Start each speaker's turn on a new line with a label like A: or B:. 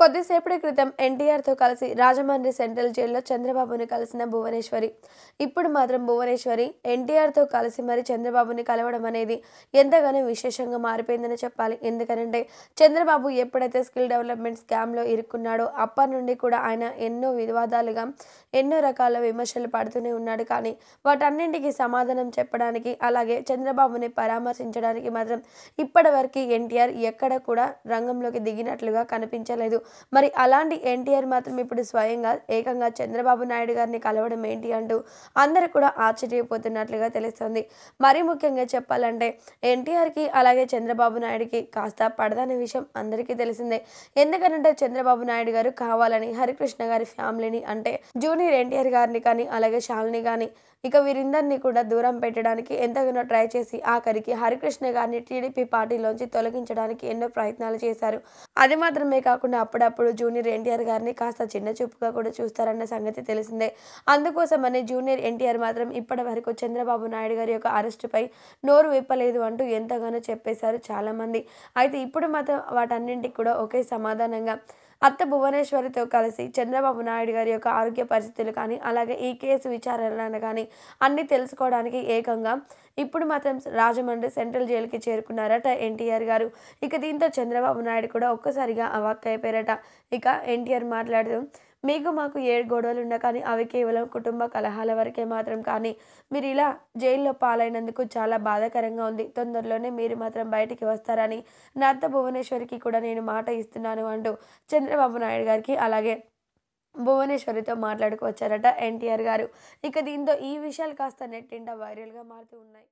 A: కొద్దిసేపటి క్రితం ఎన్టీఆర్తో కలిసి రాజమండ్రి సెంట్రల్ జైల్లో చంద్రబాబుని కలిసిన భువనేశ్వరి ఇప్పుడు మాత్రం భువనేశ్వరి ఎన్టీఆర్తో కలిసి మరి చంద్రబాబుని కలవడం అనేది ఎంతగానో విశేషంగా మారిపోయిందని చెప్పాలి ఎందుకనంటే చంద్రబాబు ఎప్పుడైతే స్కిల్ డెవలప్మెంట్ స్కామ్లో ఇరుక్కున్నాడో అప్పటి నుండి కూడా ఆయన ఎన్నో వివాదాలుగా ఎన్నో రకాల విమర్శలు పడుతూనే ఉన్నాడు కానీ వాటన్నింటికి సమాధానం చెప్పడానికి అలాగే చంద్రబాబుని పరామర్శించడానికి మాత్రం ఇప్పటి వరకు ఎన్టీఆర్ ఎక్కడ కూడా రంగంలోకి దిగినట్లుగా కనిపించలేదు మరి అలాంటి ఎన్టీఆర్ మాత్రం ఇప్పుడు స్వయంగా ఏకంగా చంద్రబాబు నాయుడు గారిని కలవడం ఏంటి అంటూ అందరూ కూడా ఆశ్చర్యపోతున్నట్లుగా తెలుస్తుంది మరీ ముఖ్యంగా చెప్పాలంటే ఎన్టీఆర్కి అలాగే చంద్రబాబు నాయుడుకి కాస్త పడదనే విషయం అందరికీ తెలిసిందే ఎందుకనంటే చంద్రబాబు నాయుడు గారు కావాలని హరికృష్ణ గారి ఫ్యామిలీని అంటే జూనియర్ ఎన్టీఆర్ గారిని కానీ అలాగే శాలిని కానీ ఇక వీరిందరినీ కూడా దూరం పెట్టడానికి ఎంతగానో ట్రై చేసి ఆఖరికి హరికృష్ణ గారిని టీడీపీ పార్టీలోంచి తొలగించడానికి ఎన్నో ప్రయత్నాలు చేశారు అది మాత్రమే కాకుండా అప్పుడప్పుడు జూనియర్ ఎన్టీఆర్ గారిని కాస్త చిన్న చూపుగా కూడా చూస్తారన్న సంగతి తెలిసిందే అందుకోసమని జూనియర్ ఎన్టీఆర్ మాత్రం ఇప్పటి వరకు చంద్రబాబు నాయుడు గారి యొక్క అరెస్టుపై నోరు విప్పలేదు అంటూ ఎంతగానో చెప్పేశారు చాలామంది అయితే ఇప్పుడు మాత్రం వాటన్నింటికి కూడా ఒకే సమాధానంగా అత్త భువనేశ్వరితో కలిసి చంద్రబాబు నాయుడు గారి యొక్క ఆరోగ్య పరిస్థితులు కానీ అలాగే ఈ కేసు విచారణ కానీ అన్నీ తెలుసుకోవడానికి ఏకంగా ఇప్పుడు మాత్రం రాజమండ్రి సెంట్రల్ జైలుకి చేరుకున్నారట ఎన్టీఆర్ గారు ఇక దీంతో చంద్రబాబు నాయుడు కూడా ఒక్కసారిగా అవాక్ అయిపోయారట ఇక ఎన్టీఆర్ మాట్లాడుతూ మీకు మాకు ఏ గొడవలు ఉన్నా కానీ అవి కేవలం కుటుంబ కలహాల వరకే మాత్రం కానీ మీరు ఇలా జైల్లో పాలైనందుకు చాలా బాధాకరంగా ఉంది తొందరలోనే మీరు మాత్రం బయటికి వస్తారని నర్త భువనేశ్వరికి కూడా నేను మాట ఇస్తున్నాను అంటూ చంద్రబాబు నాయుడు గారికి అలాగే భువనేశ్వరితో మాట్లాడుకు వచ్చారట ఎన్టీఆర్ గారు ఇక దీంతో ఈ విషయాలు కాస్త నెట్టింట వైరల్గా మారుతూ ఉన్నాయి